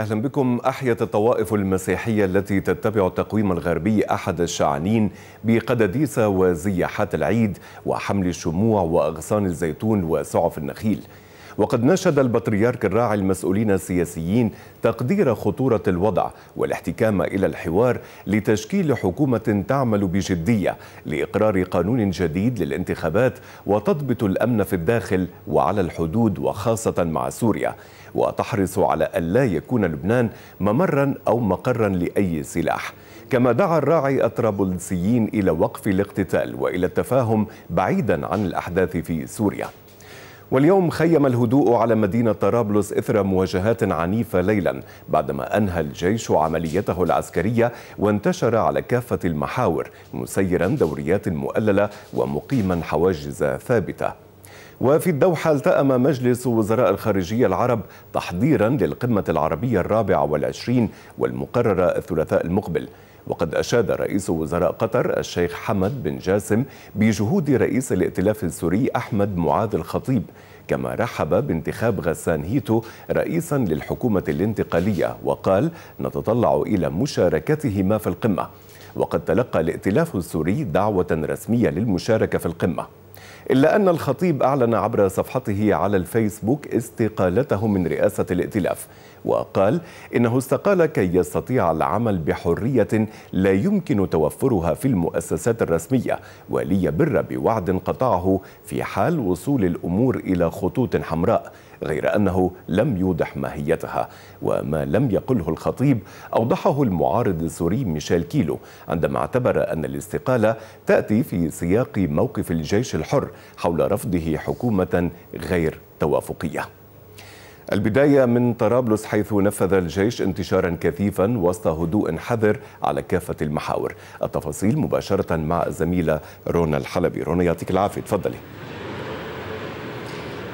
أهلا بكم أحيت الطوائف المسيحية التي تتبع التقويم الغربي أحد الشعانين بقداديس وزياحات العيد وحمل الشموع وأغصان الزيتون وسعف النخيل وقد ناشد البطريرك الراعي المسؤولين السياسيين تقدير خطورة الوضع والاحتكام إلى الحوار لتشكيل حكومة تعمل بجدية لإقرار قانون جديد للانتخابات وتضبط الأمن في الداخل وعلى الحدود وخاصة مع سوريا وتحرص على ألا يكون لبنان ممرا أو مقرا لأي سلاح كما دعا الراعي الطرابلسيين إلى وقف الاقتتال وإلى التفاهم بعيدا عن الأحداث في سوريا واليوم خيم الهدوء على مدينة طرابلس إثر مواجهات عنيفة ليلا بعدما أنهى الجيش عمليته العسكرية وانتشر على كافة المحاور مسيرا دوريات مؤللة ومقيما حواجز ثابتة وفي الدوحة التأم مجلس وزراء الخارجية العرب تحضيرا للقمة العربية الرابعة والعشرين والمقررة الثلاثاء المقبل وقد أشاد رئيس وزراء قطر الشيخ حمد بن جاسم بجهود رئيس الائتلاف السوري أحمد معاذ الخطيب كما رحب بانتخاب غسان هيتو رئيسا للحكومة الانتقالية وقال نتطلع إلى مشاركتهما في القمة وقد تلقى الائتلاف السوري دعوة رسمية للمشاركة في القمة إلا أن الخطيب أعلن عبر صفحته على الفيسبوك استقالته من رئاسة الائتلاف وقال إنه استقال كي يستطيع العمل بحرية لا يمكن توفرها في المؤسسات الرسمية وليبر بوعد قطعه في حال وصول الأمور إلى خطوط حمراء غير أنه لم يوضح ماهيتها وما لم يقله الخطيب أوضحه المعارض السوري ميشيل كيلو عندما اعتبر أن الاستقالة تأتي في سياق موقف الجيش الحر حول رفضه حكومة غير توافقية البداية من طرابلس حيث نفذ الجيش انتشارا كثيفا وسط هدوء حذر على كافة المحاور التفاصيل مباشرة مع الزميلة رونا الحلبي رونا يعطيك العافية تفضلي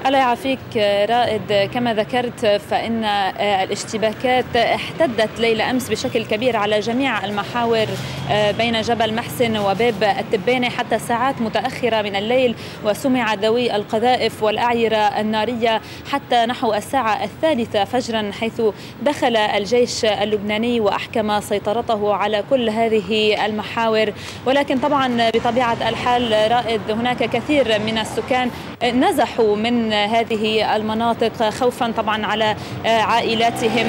الله يعافيك رائد كما ذكرت فإن آه، الاشتباكات احتدت ليلة أمس بشكل كبير على جميع المحاور آه، بين جبل محسن وباب التبانة حتى ساعات متأخرة من الليل وسمع ذوي القذائف والأعيرة النارية حتى نحو الساعة الثالثة فجرا حيث دخل الجيش اللبناني وأحكم سيطرته على كل هذه المحاور ولكن طبعا بطبيعة الحال رائد هناك كثير من السكان نزحوا من هذه المناطق خوفا طبعا على عائلاتهم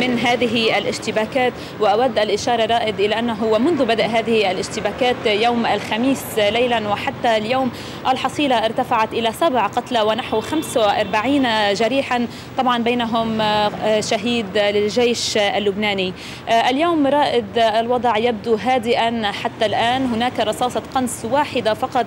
من هذه الاشتباكات وأود الإشارة رائد إلى أنه ومنذ بدء هذه الاشتباكات يوم الخميس ليلا وحتى اليوم الحصيلة ارتفعت إلى سبع قتلى ونحو 45 جريحا طبعا بينهم شهيد للجيش اللبناني اليوم رائد الوضع يبدو هادئا حتى الآن هناك رصاصة قنص واحدة فقط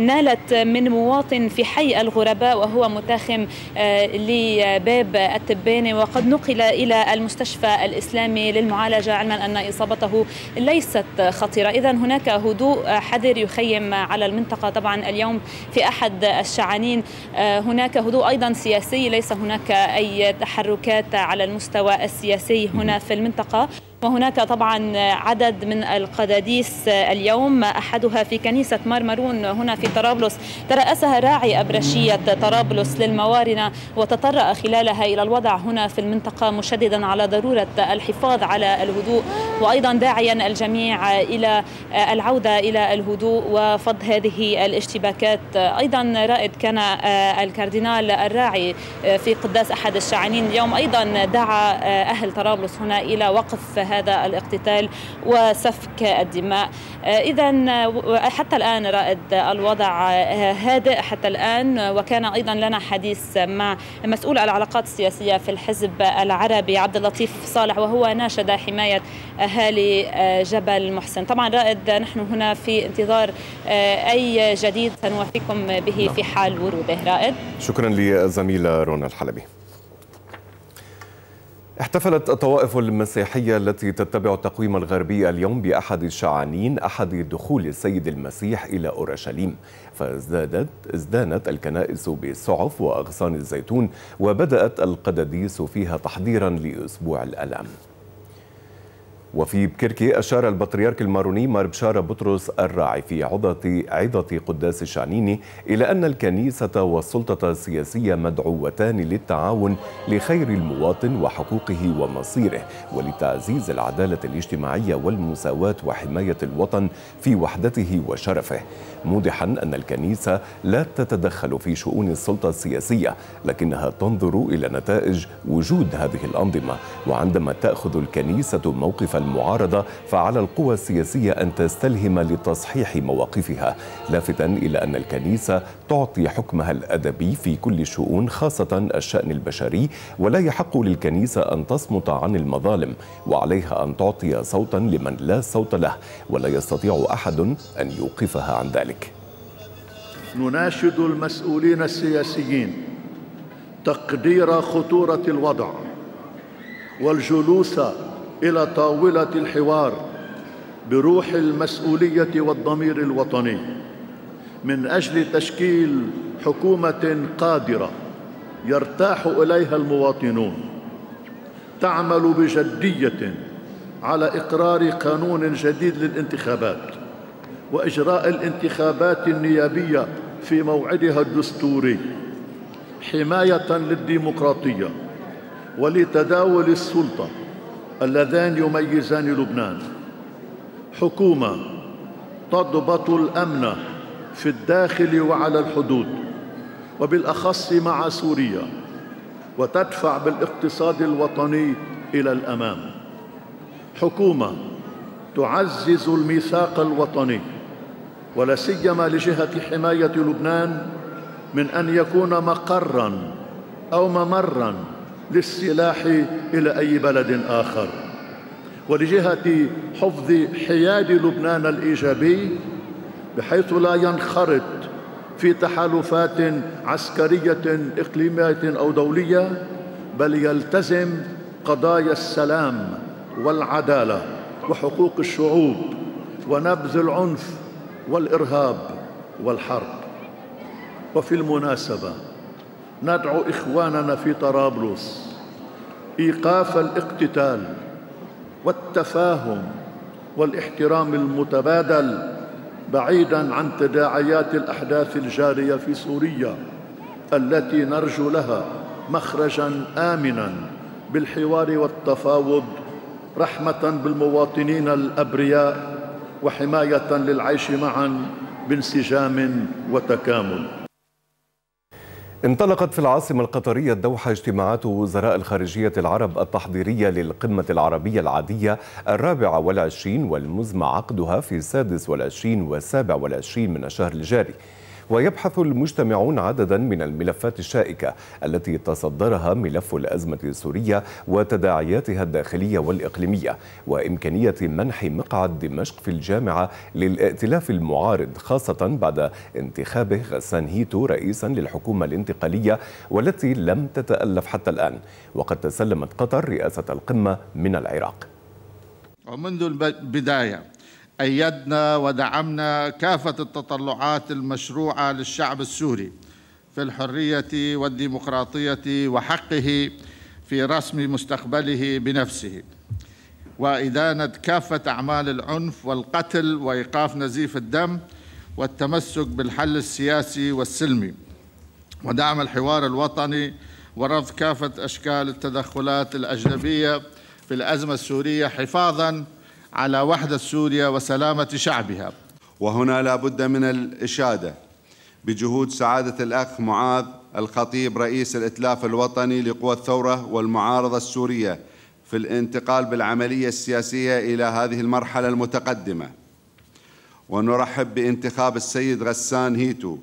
نالت من مواطن في حي الغرباء وهو متاخم آه، لباب التبانة وقد نقل إلى المستشفى الإسلامي للمعالجة علما أن إصابته ليست خطيرة إذا هناك هدوء حذر يخيم على المنطقة طبعا اليوم في أحد الشعانين آه، هناك هدوء أيضا سياسي ليس هناك أي تحركات على المستوى السياسي هنا في المنطقة وهناك طبعا عدد من القداديس اليوم أحدها في كنيسة مرمرون هنا في طرابلس ترأسها راعي أبرشية طرابلس للموارنة وتطرأ خلالها إلى الوضع هنا في المنطقة مشددا على ضرورة الحفاظ على الهدوء وأيضا داعيا الجميع إلى العودة إلى الهدوء وفض هذه الاشتباكات أيضا رائد كان الكاردينال الراعي في قداس أحد الشاعنين اليوم أيضا دعا أهل طرابلس هنا إلى وقف هذا الاقتتال وسفك الدماء آه، إذا آه، حتى الآن رائد الوضع آه، هادئ حتى الآن وكان أيضا لنا حديث مع مسؤول العلاقات السياسية في الحزب العربي عبد اللطيف صالح وهو ناشد حماية أهالي جبل محسن طبعا رائد نحن هنا في انتظار أي جديد سنوافيكم به نعم. في حال وروده رائد شكرا للزميلة رونا الحلبي احتفلت الطوائف المسيحية التي تتبع التقويم الغربي اليوم بأحد الشعانين أحد دخول السيد المسيح إلى أورشليم فازدادت ازدانت الكنائس بالسعف وأغصان الزيتون وبدأت القداديس فيها تحضيرا لأسبوع الألام وفي بكركي أشار البطريرك الماروني مار بشارة بطرس الراعي في عظة عظة قداس الشعنيني إلى أن الكنيسة والسلطة السياسية مدعوتان للتعاون لخير المواطن وحقوقه ومصيره ولتعزيز العدالة الاجتماعية والمساواة وحماية الوطن في وحدته وشرفه موضحا أن الكنيسة لا تتدخل في شؤون السلطة السياسية لكنها تنظر إلى نتائج وجود هذه الأنظمة وعندما تأخذ الكنيسة موقف المعارضة فعلى القوى السياسية أن تستلهم لتصحيح مواقفها لافتا إلى أن الكنيسة تعطي حكمها الأدبي في كل الشؤون خاصة الشأن البشري ولا يحق للكنيسة أن تصمت عن المظالم وعليها أن تعطي صوتا لمن لا صوت له ولا يستطيع أحد أن يوقفها عن ذلك ذلك نناشد المسؤولين السياسيين تقدير خطورة الوضع والجلوس إلى طاولة الحوار بروح المسؤولية والضمير الوطني من أجل تشكيل حكومة قادرة يرتاح إليها المواطنون تعمل بجدية على إقرار قانون جديد للانتخابات وإجراء الانتخابات النيابية في موعدها الدستوري حماية للديمقراطية ولتداول السلطة اللذان يميزان لبنان حكومة تضبط الأمن في الداخل وعلى الحدود وبالأخص مع سوريا وتدفع بالاقتصاد الوطني إلى الأمام حكومة تعزز الميثاق الوطني ولا سيما لجهة حماية لبنان من أن يكون مقرا أو ممرا للسلاح إلى أي بلد آخر ولجهة حفظ حياد لبنان الإيجابي بحيث لا ينخرط في تحالفات عسكرية إقليمية أو دولية بل يلتزم قضايا السلام والعدالة وحقوق الشعوب ونبذ العنف والارهاب والحرب وفي المناسبه ندعو اخواننا في طرابلس ايقاف الاقتتال والتفاهم والاحترام المتبادل بعيدا عن تداعيات الاحداث الجاريه في سوريا التي نرجو لها مخرجا امنا بالحوار والتفاوض رحمه بالمواطنين الابرياء وحماية للعيش معا بانسجام وتكامل انطلقت في العاصمة القطرية الدوحة اجتماعات وزراء الخارجية العرب التحضيرية للقمة العربية العادية الرابعة والعشرين والمزمع عقدها في السادس والعشرين والسابع والعشرين من الشهر الجاري ويبحث المجتمعون عددا من الملفات الشائكة التي تصدرها ملف الأزمة السورية وتداعياتها الداخلية والإقليمية وإمكانية منح مقعد دمشق في الجامعة للائتلاف المعارض خاصة بعد انتخابه غسان هيتو رئيسا للحكومة الانتقالية والتي لم تتألف حتى الآن وقد تسلمت قطر رئاسة القمة من العراق ومنذ البداية أيدنا ودعمنا كافة التطلعات المشروعة للشعب السوري في الحرية والديمقراطية وحقه في رسم مستقبله بنفسه وإدانة كافة أعمال العنف والقتل وإيقاف نزيف الدم والتمسك بالحل السياسي والسلمي ودعم الحوار الوطني ورفض كافة أشكال التدخلات الأجنبية في الأزمة السورية حفاظاً على وحدة سوريا وسلامة شعبها وهنا لا بد من الإشادة بجهود سعادة الأخ معاذ الخطيب رئيس الإتلاف الوطني لقوى الثورة والمعارضة السورية في الانتقال بالعملية السياسية إلى هذه المرحلة المتقدمة ونرحب بانتخاب السيد غسان هيتو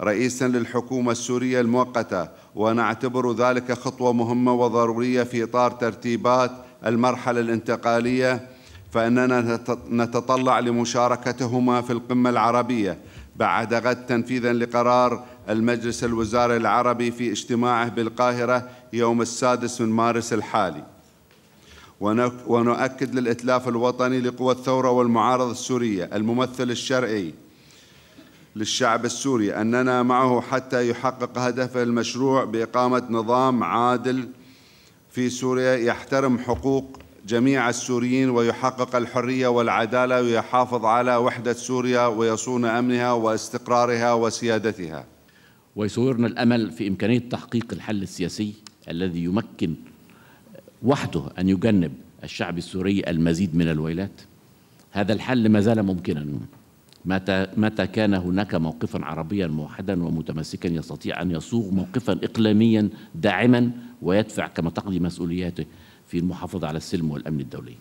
رئيسا للحكومة السورية المؤقتة ونعتبر ذلك خطوة مهمة وضرورية في إطار ترتيبات المرحلة الانتقالية فإننا نتطلع لمشاركتهما في القمة العربية بعد غد تنفيذا لقرار المجلس الوزاري العربي في اجتماعه بالقاهرة يوم السادس من مارس الحالي ونؤكد للإتلاف الوطني لقوى الثورة والمعارضة السورية الممثل الشرعي للشعب السوري أننا معه حتى يحقق هدفه المشروع بإقامة نظام عادل في سوريا يحترم حقوق جميع السوريين ويحقق الحرية والعدالة ويحافظ على وحدة سوريا ويصون أمنها واستقرارها وسيادتها ويصورنا الأمل في إمكانية تحقيق الحل السياسي الذي يمكن وحده أن يجنب الشعب السوري المزيد من الويلات هذا الحل ما زال ممكنا متى متى كان هناك موقفا عربيا موحدا ومتمسكا يستطيع ان يصوغ موقفا اقليميا داعما ويدفع كما تقضي مسؤولياته في المحافظة على السلم والأمن الدولي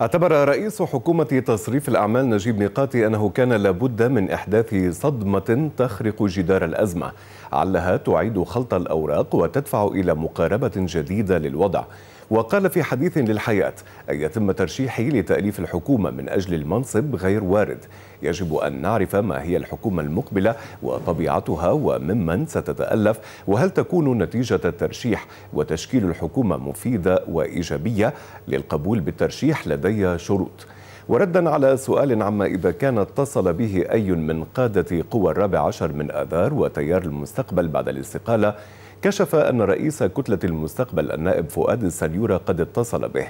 اعتبر رئيس حكومة تصريف الأعمال نجيب ميقاتي أنه كان لابد من إحداث صدمة تخرق جدار الأزمة علها تعيد خلط الأوراق وتدفع إلى مقاربة جديدة للوضع وقال في حديث للحياة أن يتم ترشيحي لتأليف الحكومة من أجل المنصب غير وارد يجب أن نعرف ما هي الحكومة المقبلة وطبيعتها وممن ستتألف وهل تكون نتيجة الترشيح وتشكيل الحكومة مفيدة وإيجابية للقبول بالترشيح لدي شروط وردا على سؤال عما إذا كان اتصل به أي من قادة قوى الرابع عشر من آذار وتيار المستقبل بعد الاستقالة كشف أن رئيس كتلة المستقبل النائب فؤاد السنيورة قد اتصل به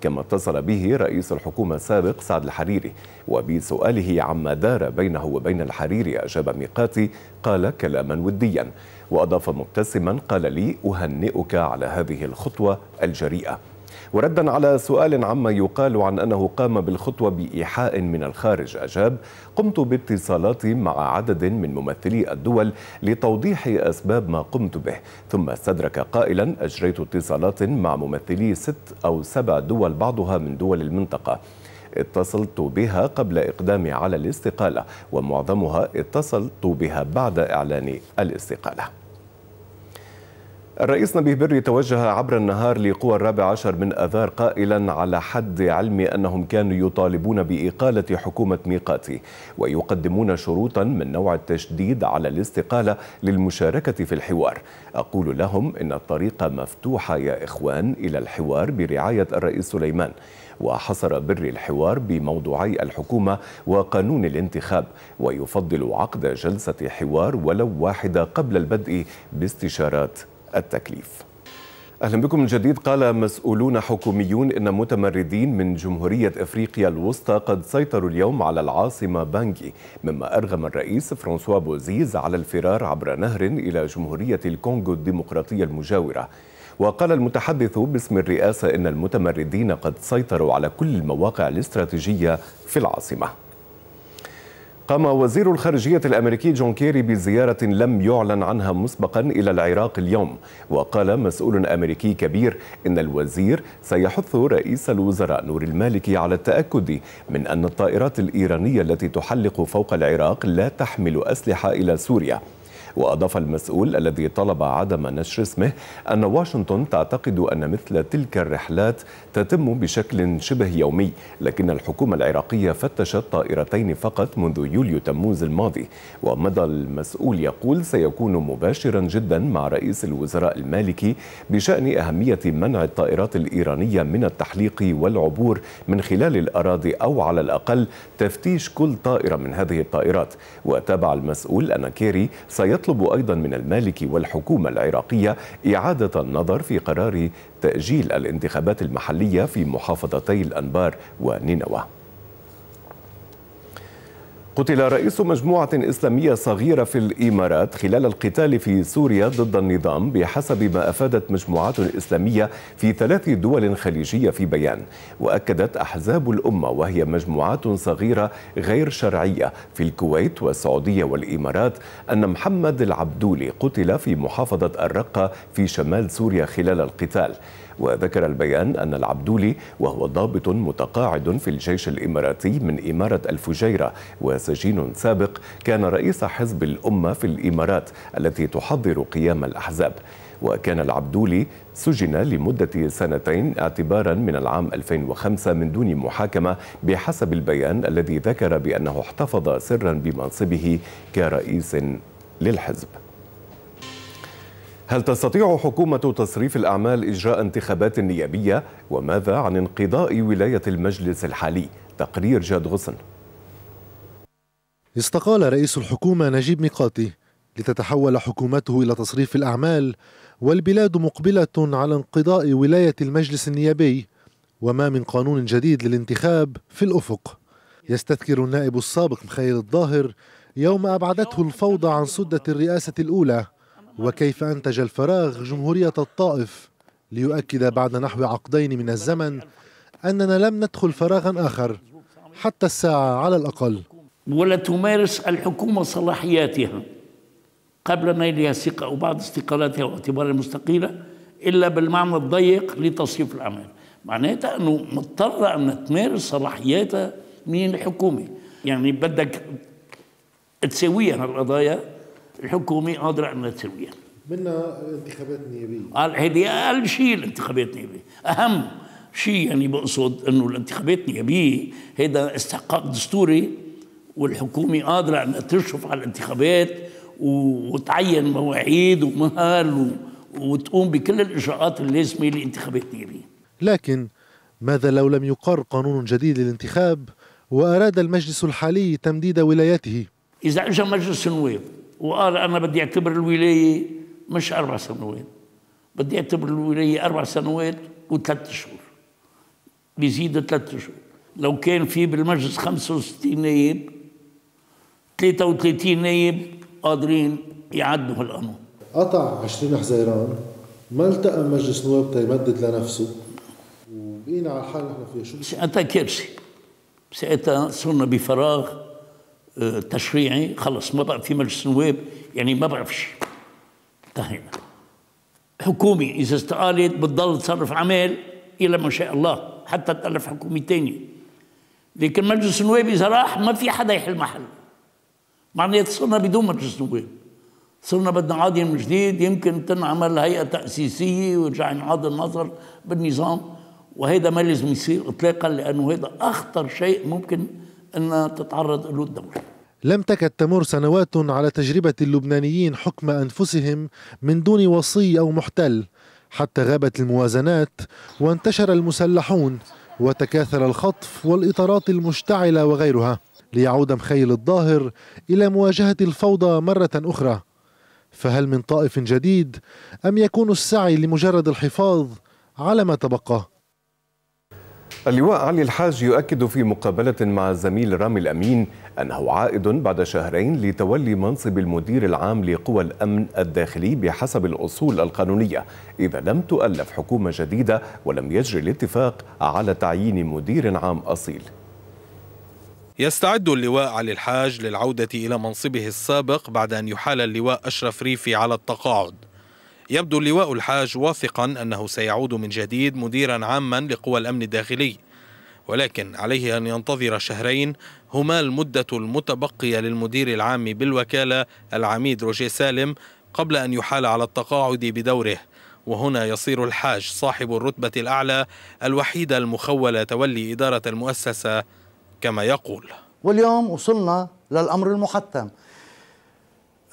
كما اتصل به رئيس الحكومة السابق سعد الحريري وبسؤاله عما دار بينه وبين الحريري أجاب ميقاتي قال كلاما وديا وأضاف مبتسما قال لي أهنئك على هذه الخطوة الجريئة وردا على سؤال عما يقال عن أنه قام بالخطوة بإيحاء من الخارج أجاب قمت باتصالات مع عدد من ممثلي الدول لتوضيح أسباب ما قمت به ثم استدرك قائلا أجريت اتصالات مع ممثلي ست أو سبع دول بعضها من دول المنطقة اتصلت بها قبل إقدامي على الاستقالة ومعظمها اتصلت بها بعد إعلان الاستقالة الرئيس نبيه بري توجه عبر النهار لقوى الرابع عشر من أذار قائلا على حد علم أنهم كانوا يطالبون بإقالة حكومة ميقاتي ويقدمون شروطا من نوع التشديد على الاستقالة للمشاركة في الحوار أقول لهم إن الطريق مفتوحة يا إخوان إلى الحوار برعاية الرئيس سليمان وحصر بري الحوار بموضوعي الحكومة وقانون الانتخاب ويفضل عقد جلسة حوار ولو واحدة قبل البدء باستشارات التكليف أهلا بكم من جديد قال مسؤولون حكوميون إن متمردين من جمهورية إفريقيا الوسطى قد سيطروا اليوم على العاصمة بانجي مما أرغم الرئيس فرانسوا بوزيز على الفرار عبر نهر إلى جمهورية الكونغو الديمقراطية المجاورة وقال المتحدث باسم الرئاسة إن المتمردين قد سيطروا على كل المواقع الاستراتيجية في العاصمة قام وزير الخارجية الأمريكي جون كيري بزيارة لم يعلن عنها مسبقا إلى العراق اليوم وقال مسؤول أمريكي كبير إن الوزير سيحث رئيس الوزراء نور المالكي على التأكد من أن الطائرات الإيرانية التي تحلق فوق العراق لا تحمل أسلحة إلى سوريا وأضاف المسؤول الذي طلب عدم نشر اسمه أن واشنطن تعتقد أن مثل تلك الرحلات تتم بشكل شبه يومي لكن الحكومة العراقية فتشت طائرتين فقط منذ يوليو تموز الماضي ومدى المسؤول يقول سيكون مباشرا جدا مع رئيس الوزراء المالكي بشأن أهمية منع الطائرات الإيرانية من التحليق والعبور من خلال الأراضي أو على الأقل تفتيش كل طائرة من هذه الطائرات وتابع المسؤول أن كيري سيطلب يطلب أيضا من المالك والحكومة العراقية إعادة النظر في قرار تأجيل الانتخابات المحلية في محافظتي الأنبار ونينوى قتل رئيس مجموعة إسلامية صغيرة في الإمارات خلال القتال في سوريا ضد النظام بحسب ما أفادت مجموعات إسلامية في ثلاث دول خليجية في بيان وأكدت أحزاب الأمة وهي مجموعات صغيرة غير شرعية في الكويت والسعودية والإمارات أن محمد العبدولي قتل في محافظة الرقة في شمال سوريا خلال القتال وذكر البيان أن العبدولي وهو ضابط متقاعد في الجيش الإماراتي من إمارة الفجيرة وسجين سابق كان رئيس حزب الأمة في الإمارات التي تحضر قيام الأحزاب وكان العبدولي سجن لمدة سنتين اعتبارا من العام 2005 من دون محاكمة بحسب البيان الذي ذكر بأنه احتفظ سرا بمنصبه كرئيس للحزب هل تستطيع حكومة تصريف الأعمال إجراء انتخابات نيابية؟ وماذا عن انقضاء ولاية المجلس الحالي؟ تقرير جاد غصن استقال رئيس الحكومة نجيب ميقاتي لتتحول حكومته إلى تصريف الأعمال والبلاد مقبلة على انقضاء ولاية المجلس النيابي وما من قانون جديد للانتخاب في الأفق يستذكر النائب السابق مخيل الظاهر يوم أبعدته الفوضى عن سدة الرئاسة الأولى وكيف أنتج الفراغ جمهورية الطائف ليؤكد بعد نحو عقدين من الزمن أننا لم ندخل فراغا آخر حتى الساعة على الأقل ولا تمارس الحكومة صلاحياتها قبل نيلها ثقة أو بعد استقالاتها واعتبارها مستقيله إلا بالمعنى الضيق لتصريف الأعمال معناتها أنه مضطرة أن تمارس صلاحياتها من الحكومة يعني بدك تساويها القضايا الحكومه قادره انها تسويها منها انتخابات نيابيه اقل شيء الانتخابات النيابيه اهم شيء يعني بقصد انه الانتخابات النيابيه هذا استحقاق دستوري والحكومه قادره انها تشرف على الانتخابات وتعين مواعيد ومهال وتقوم بكل الاجراءات اللازمه للانتخابات النيابيه. لكن ماذا لو لم يقر قانون جديد للانتخاب واراد المجلس الحالي تمديد ولايته؟ اذا اجى مجلس النواب وقال انا بدي اعتبر الولايه مش اربع سنوات بدي اعتبر الولايه اربع سنوات وثلاث شهور بيزيد ثلاث شهور لو كان في بالمجلس 65 نائب 33 نائب قادرين يعدوا هالقانون قطع 20 حزيران ما التقى مجلس نواب تيمدد لنفسه وبقينا على الحال نحن فيها شو ساعتها كارثه ساعتها صرنا بفراغ تشريعي خلص ما بقى في مجلس نواب يعني ما بعرفش انتهينا حكومي اذا استقالت بتضل تصرف عمال الى ما شاء الله حتى تالف حكومه ثانيه لكن مجلس النواب اذا راح ما في حدا يحل محله معناتها صرنا بدون مجلس نواب صرنا بدنا عادي من جديد يمكن تنعمل هيئه تاسيسيه ويرجع ينعاد النظر بالنظام وهذا ما لازم يصير اطلاقا لانه هذا اخطر شيء ممكن ان تتعرض له الدوله لم تكد تمر سنوات على تجربة اللبنانيين حكم أنفسهم من دون وصي أو محتل حتى غابت الموازنات وانتشر المسلحون وتكاثر الخطف والإطارات المشتعلة وغيرها ليعود مخيل الظاهر إلى مواجهة الفوضى مرة أخرى فهل من طائف جديد أم يكون السعي لمجرد الحفاظ على ما تبقى؟ اللواء علي الحاج يؤكد في مقابلة مع الزميل رامي الأمين أنه عائد بعد شهرين لتولي منصب المدير العام لقوى الأمن الداخلي بحسب الأصول القانونية إذا لم تؤلف حكومة جديدة ولم يجري الاتفاق على تعيين مدير عام أصيل يستعد اللواء علي الحاج للعودة إلى منصبه السابق بعد أن يحال اللواء أشرف ريفي على التقاعد يبدو اللواء الحاج واثقا أنه سيعود من جديد مديرا عاما لقوى الأمن الداخلي ولكن عليه أن ينتظر شهرين هما المدة المتبقية للمدير العام بالوكالة العميد روجي سالم قبل أن يحال على التقاعد بدوره وهنا يصير الحاج صاحب الرتبة الأعلى الوحيد المخول تولي إدارة المؤسسة كما يقول واليوم وصلنا للأمر المحتم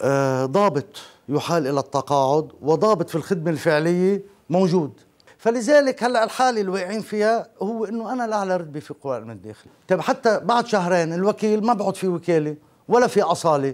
آه ضابط يحال إلى التقاعد وضابط في الخدمة الفعلية موجود فلذلك هلا الحاله اللي واقعين فيها هو انه انا لا على في قوائم الداخل طيب حتى بعد شهرين الوكيل ما بعد في وكاله ولا في اصاله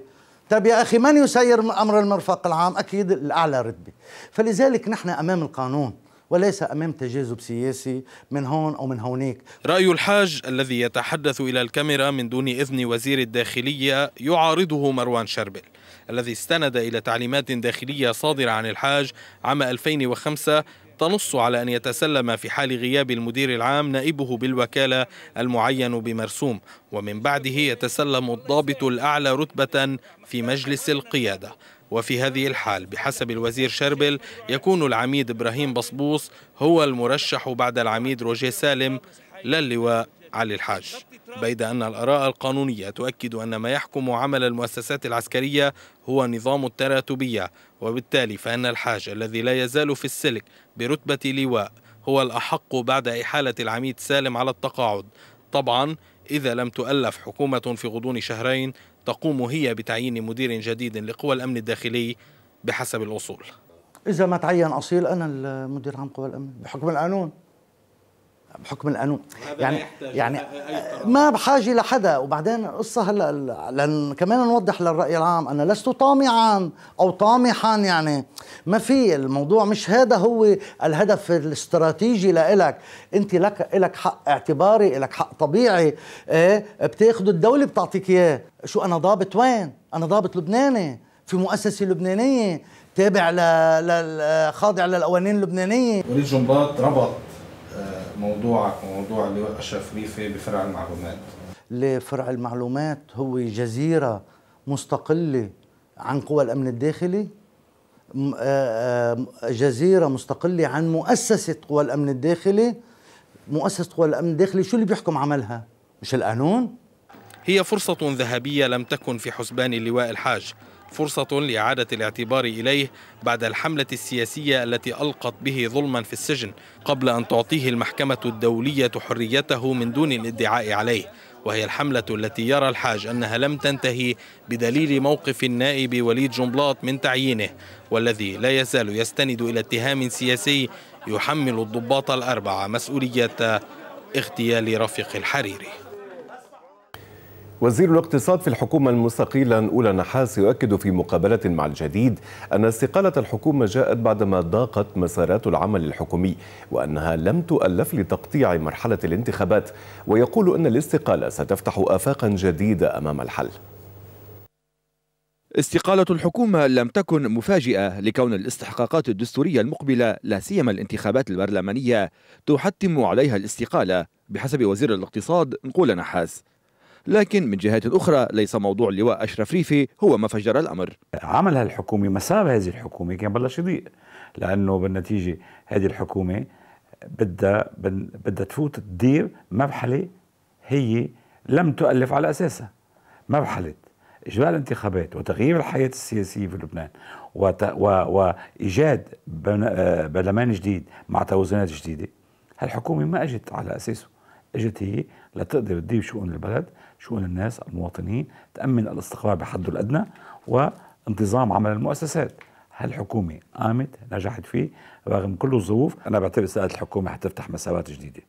طيب يا اخي من يسير امر المرفق العام اكيد الاعلى رتبه فلذلك نحن امام القانون وليس امام تجاذب سياسي من هون او من هونيك. راي الحاج الذي يتحدث الى الكاميرا من دون اذن وزير الداخليه يعارضه مروان شربل. الذي استند إلى تعليمات داخلية صادرة عن الحاج عام 2005 تنص على أن يتسلم في حال غياب المدير العام نائبه بالوكالة المعين بمرسوم ومن بعده يتسلم الضابط الأعلى رتبة في مجلس القيادة وفي هذه الحال بحسب الوزير شربل يكون العميد إبراهيم بصبوص هو المرشح بعد العميد روجيه سالم للواء علي الحاج بيد أن الآراء القانونية تؤكد أن ما يحكم عمل المؤسسات العسكرية هو نظام التراتبية وبالتالي فأن الحاج الذي لا يزال في السلك برتبة لواء هو الأحق بعد إحالة العميد سالم على التقاعد طبعا إذا لم تؤلف حكومة في غضون شهرين تقوم هي بتعيين مدير جديد لقوى الأمن الداخلي بحسب الأصول إذا ما تعين أصيل أنا المدير عام قوى الأمن بحكم القانون بحكم القانون يعني يعني ما بحاجه لحدا وبعدين القصه هلا لان كمان نوضح للراي العام انا لست طامعا او طامحا يعني ما في الموضوع مش هذا هو الهدف الاستراتيجي لإلك انت لك لك حق اعتباري لك حق طبيعي ايه بتاخذه الدوله بتعطيك اياه شو انا ضابط وين انا ضابط لبناني في مؤسسه لبنانيه تابع ل... ل... خاضع للقوانين اللبنانيه وليد جنباط ربط موضوعك وموضوع اللواء أشرف ريفي بفرع المعلومات لفرع المعلومات هو جزيرة مستقلة عن قوى الأمن الداخلي آه، آه، جزيرة مستقلة عن مؤسسة قوى الأمن الداخلي مؤسسة قوى الأمن الداخلي شو اللي بيحكم عملها؟ مش القانون؟ هي فرصة ذهبية لم تكن في حسبان اللواء الحاج فرصة لإعادة الاعتبار إليه بعد الحملة السياسية التي ألقت به ظلما في السجن قبل أن تعطيه المحكمة الدولية حريته من دون الادعاء عليه وهي الحملة التي يرى الحاج أنها لم تنتهي بدليل موقف النائب وليد جنبلاط من تعيينه والذي لا يزال يستند إلى اتهام سياسي يحمل الضباط الأربعة مسؤولية اغتيال رفيق الحريري وزير الاقتصاد في الحكومة المستقيلة أولى نحاس يؤكد في مقابلة مع الجديد أن استقالة الحكومة جاءت بعدما ضاقت مسارات العمل الحكومي وأنها لم تؤلف لتقطيع مرحلة الانتخابات ويقول أن الاستقالة ستفتح آفاقا جديدة أمام الحل استقالة الحكومة لم تكن مفاجئة لكون الاستحقاقات الدستورية المقبلة لا سيما الانتخابات البرلمانية تحتم عليها الاستقالة بحسب وزير الاقتصاد نقول نحاس لكن من جهة أخرى ليس موضوع لواء أشرف ريفي هو ما فجر الأمر عمل هالحكومة مساب هذه الحكومة كان بلش يضيق لأنه بالنتيجة هذه الحكومة بدها بدها تفوت تدير مرحلة هي لم تؤلف على أساسها مرحلة إجراء الانتخابات وتغيير الحياة السياسية في لبنان وت... و... وإيجاد آه، برلمان جديد مع توازنات جديدة هالحكومة ما أجت على أساسه اجت هي لتقدر تدير شؤون البلد شؤون الناس المواطنين تأمن الاستقرار بحده الأدنى وانتظام عمل المؤسسات هالحكومة قامت نجحت فيه رغم كل الظروف أنا بعتبر سألت الحكومة حتفتح مسارات جديدة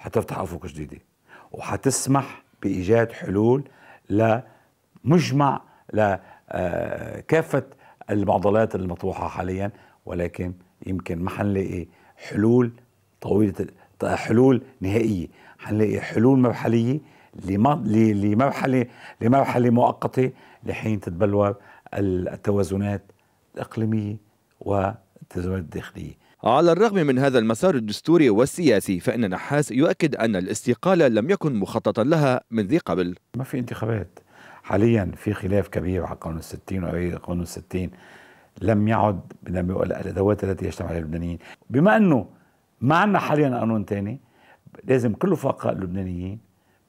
وحتفتح أفق جديدة وحتسمح بإيجاد حلول لمجمع لكافة آه، المعضلات المطروحة حاليا ولكن يمكن ما حنلاقي حلول طويلة حلول نهائية حنلاقي حلول مرحلية لمرحله لمرحله مؤقته لحين تتبلور التوازنات الاقليميه والتوازنات الداخليه. على الرغم من هذا المسار الدستوري والسياسي فان نحاس يؤكد ان الاستقاله لم يكن مخططا لها من ذي قبل. ما في انتخابات، حاليا في خلاف كبير على قانون 60 وعلى قانون 60 لم يعد الادوات التي يجتمع عليها اللبنانيين، بما انه ما عندنا حاليا قانون ثاني لازم كل الفقهاء اللبنانيين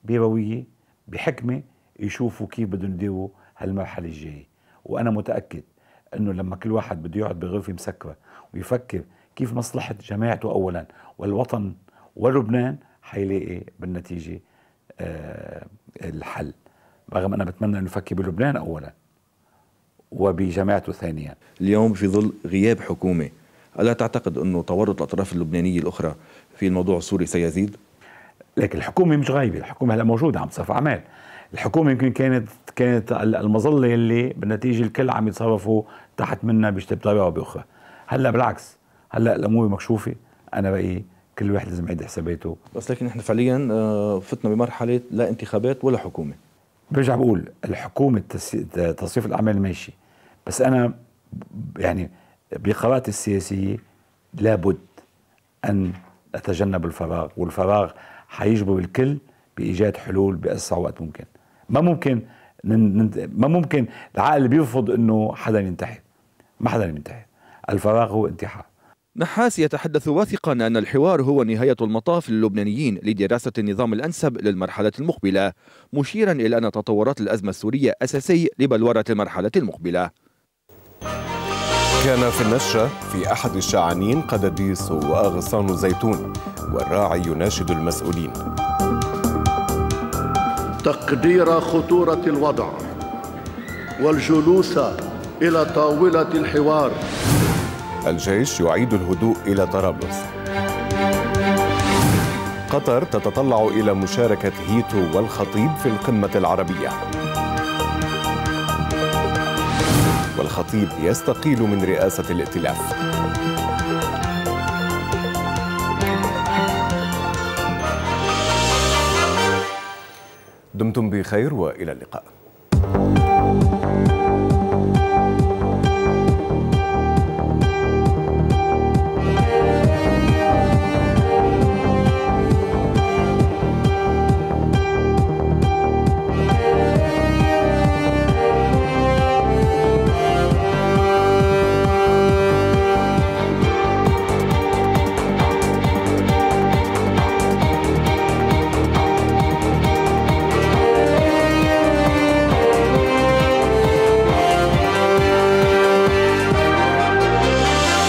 برويه بحكمه يشوفوا كيف بدهم يديروا هالمرحله الجايه وانا متاكد انه لما كل واحد بده يقعد بغرفه مسكره ويفكر كيف مصلحه جماعته اولا والوطن ولبنان حيلاقي بالنتيجه آه الحل رغم انا بتمنى انه يفكر بلبنان اولا وبجماعته ثانيا اليوم في ظل غياب حكومه الا تعتقد انه تورط الاطراف اللبنانيه الاخرى في الموضوع السوري سيزيد لكن الحكومه مش غايبه الحكومه هلا موجوده عم تصرف اعمال الحكومه يمكن كانت كانت المظله اللي بالنتيجه الكل عم يتصرفوا تحت منها بطريقه او باخرى هلا بالعكس هلا الامور مكشوفه انا بقي كل واحد لازم يعيد حساباته بس لكن احنا فعليا آه، فتنا بمرحله لا انتخابات ولا حكومه برجع بقول الحكومه تصريف الاعمال ماشي بس انا يعني بقراءتي السياسيه لابد ان اتجنب الفراغ والفراغ حيجبروا الكل بايجاد حلول باسرع وقت ممكن ما ممكن ما ممكن العقل بيرفض انه حدا ينتحر ما حدا ينتحر الفراغ هو انتحار نحاس يتحدث واثقا أن الحوار هو نهاية المطاف للبنانيين لدراسة النظام الأنسب للمرحلة المقبلة مشيرا إلى أن تطورات الأزمة السورية أساسي لبلورة المرحلة المقبلة كان في النشرة في أحد الشعانين قداديس وأغصان زيتون والراعي يناشد المسؤولين تقدير خطورة الوضع والجلوس إلى طاولة الحوار الجيش يعيد الهدوء إلى طرابلس قطر تتطلع إلى مشاركة هيتو والخطيب في القمة العربية والخطيب يستقيل من رئاسة الائتلاف دمتم بخير والى اللقاء